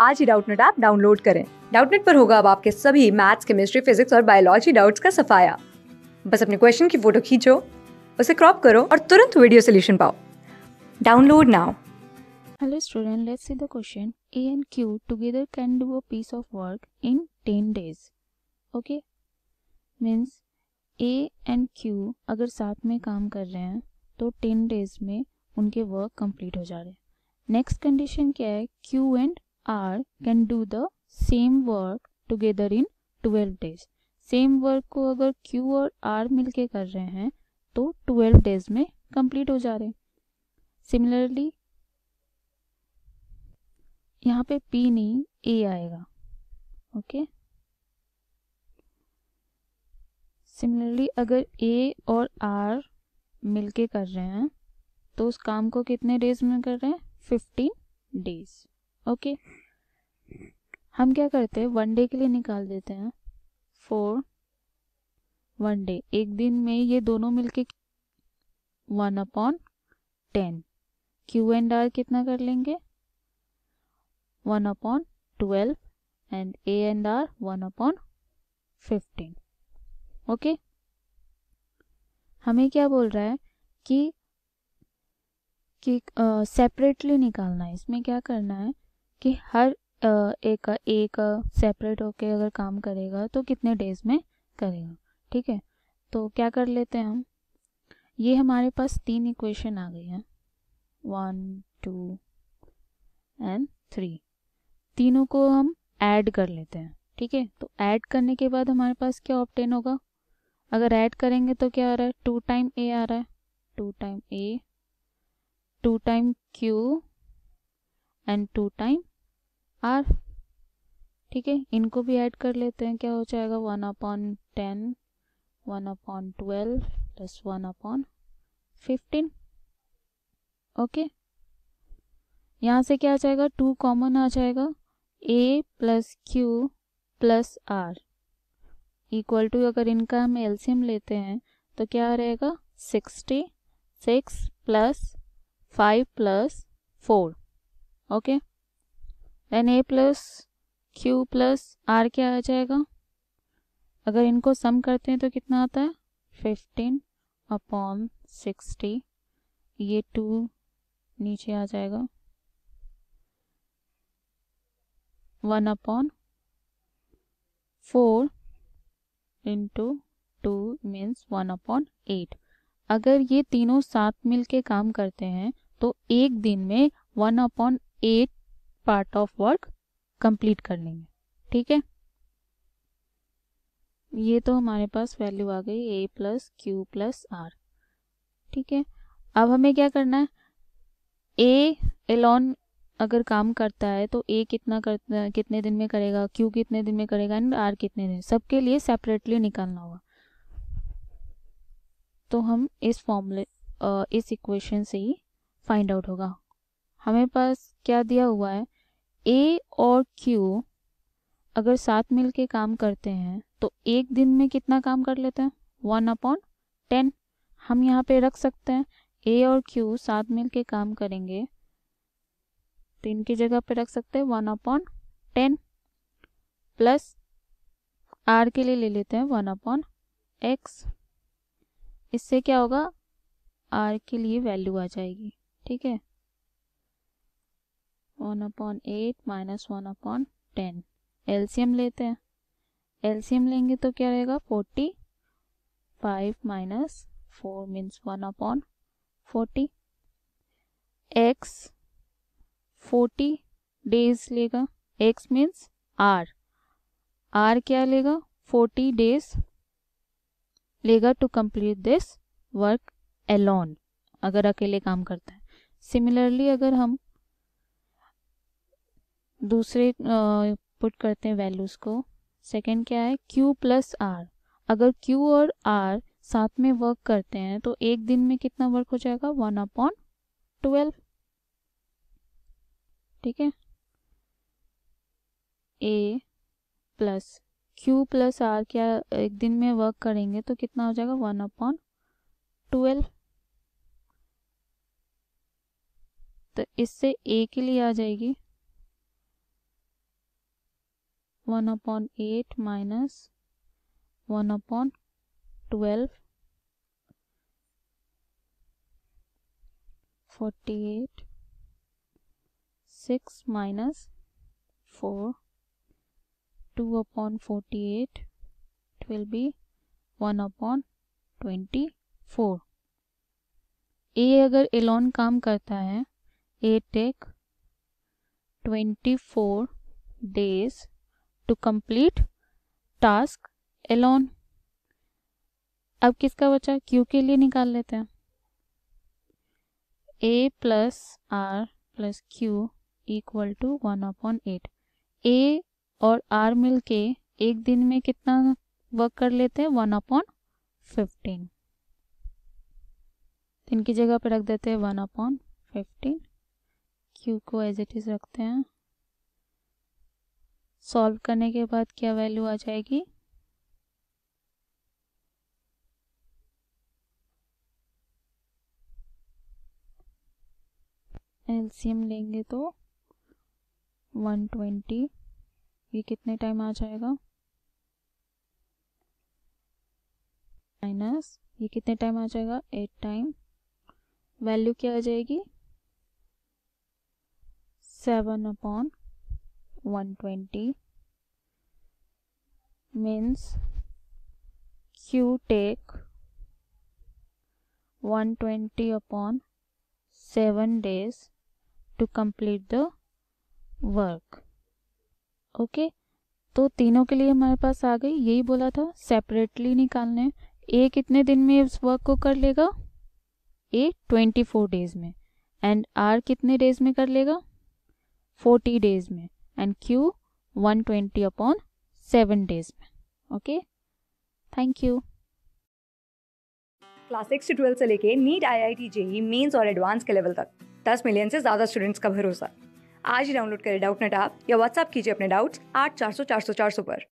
आज ही Doubtnut app download करें डाउटनेट पर होगा अब आपके सभी मैथ्स केमिस्ट्री फिजिक्स और बायोलॉजी डाउट्स का सफाया बस अपने क्वेश्चन की फोटो खींचो उसे क्रॉप करो और तुरंत वीडियो सोल्यूशन पाओ download now hello student let's see the question A and Q together can do a piece of work in ten days okay means A and Q अगर साथ में काम कर रहे हैं तो टेन डेज में उनके वर्क कंप्लीट हो जा रहे हैं नेक्स्ट कंडीशन क्या है Q and R can do the same work together in twelve days same work को अगर क्यू और आर मिलके कर रहे हैं तो ट्वेल्व डेज में कंप्लीट हो जा रहे सिमिलरली यहाँ पे पी नहीं ए आएगा ओके सिमिलरली अगर ए और आर मिलके कर रहे हैं तो उस काम को कितने डेज में कर रहे हैं फिफ्टीन डेज ओके हम क्या करते हैं वन डे के लिए निकाल देते हैं फोर वन डे एक दिन में ये दोनों मिलके one upon ten Q and R कितना कर लेंगे one upon twelve and A and R one upon fifteen okay हमें क्या बोल रहा है कि कि सेपरेटली uh, निकालना है इसमें क्या करना है कि हर एक एक सेपरेट होके अगर काम करेगा तो कितने डेज में करेगा ठीक है तो क्या कर लेते हैं हम ये हमारे पास तीन इक्वेशन आ गई हैं वन टू एंड थ्री तीनों को हम ऐड कर लेते हैं ठीक है तो ऐड करने के बाद हमारे पास क्या ऑप्टेन होगा अगर ऐड करेंगे तो क्या आ रहा है टू टाइम ए आ रहा है two time A two time Q and two time R ठीक है इनको भी ऐड कर लेते हैं क्या हो जाएगा one upon ten one upon twelve plus one upon fifteen okay यहाँ से क्या आ जाएगा टू कॉमन आ जाएगा A plus Q plus R equal to अगर इनका हम एल्सियम लेते हैं तो क्या रहेगा sixty six plus five plus four okay then A plus Q plus R क्या आ जाएगा अगर इनको सम करते हैं तो कितना आता है फिफ्टीन अपॉन सिक्सटी ये टू नीचे आ जाएगा one upon four into two means one upon eight अगर ये तीनों साथ मिल के काम करते हैं तो एक दिन में one upon eight part of work complete कर लेंगे ठीक है ये तो हमारे पास वैल्यू आ गई A plus Q plus R ठीक है अब हमें क्या करना है ए एलॉन अगर काम करता है तो ए कितना करता कितने दिन में करेगा क्यू कितने दिन में करेगा एंड आर कितने दिन सबके लिए सेपरेटली निकालना होगा तो हम इस फॉर्मूले इस इक्वेशन से ही फाइंड आउट होगा हमें पास क्या दिया हुआ है ए और क्यू अगर साथ मिल के काम करते हैं तो एक दिन में कितना काम कर लेते हैं वन अपॉन टेन हम यहाँ पे रख सकते हैं ए और क्यू साथ मिल के काम करेंगे तो इनकी जगह पे रख सकते हैं one upon ten plus R के लिए ले लेते हैं वन अपॉन एक्स इससे क्या होगा आर के लिए वैल्यू आ जाएगी ठीक है one upon eight minus one upon ten LCM लेते हैं एल्सियम लेंगे तो क्या रहेगा forty five minus four means one upon forty X forty days लेगा एक्स मीन्स आर आर क्या लेगा फोर्टी डेज लेगा to complete this work alone अगर अकेले काम करता है सिमिलरली अगर हम दूसरे पुट करते हैं वैल्यूज़ को सेकंड क्या है Q प्लस आर अगर Q और R साथ में वर्क करते हैं तो एक दिन में कितना वर्क हो जाएगा वन अपॉन ट्वेल्व ठीक है A plus Q plus R क्या एक दिन में वर्क करेंगे तो कितना हो जाएगा वन अपॉन ट्वेल्व तो इससे ए के लिए आ जाएगी one upon eight minus one upon twelve forty eight six minus four two upon forty eight twelve B one upon twenty four A अगर एलोन काम करता है A take four days to complete task alone. अब किसका बचा Q के लिए निकाल लेते हैं A plus R plus Q equal to one upon eight A और R मिलके एक दिन में कितना वर्क कर लेते हैं वन अपॉन फिफ्टीन इनकी जगह पर रख देते हैं वन अपॉन फिफ्टीन क्यू को एज इट इज रखते हैं सॉल्व करने के बाद क्या वैल्यू आ जाएगी एलसीएम लेंगे तो 120 ये कितने टाइम आ जाएगा माइनस ये कितने टाइम आ जाएगा एट टाइम वैल्यू क्या आ जाएगी seven upon 120 means Q take 120 upon 7 days to complete the work okay okay? तो तीनों के लिए हमारे पास आ गई यही बोला था सेपरेटली निकालने ए कितने दिन में इस वर्क को कर लेगा ए ट्वेंटी फोर डेज में एंड आर कितने डेज में कर लेगा फोर्टी डेज में and Q 120 upon seven days में okay thank you class six to twelfth से लेके NEET I I T JEE Mains और एडवांस के लेवल तक दस मिलियन से ज़्यादा स्टूडेंट्स का भरोसा आज ही डाउनलोड करें डाउट नेट आप या व्हाट्सअप कीजिए अपने डाउट्स आठ चार सौ चार सौ चार सौ पर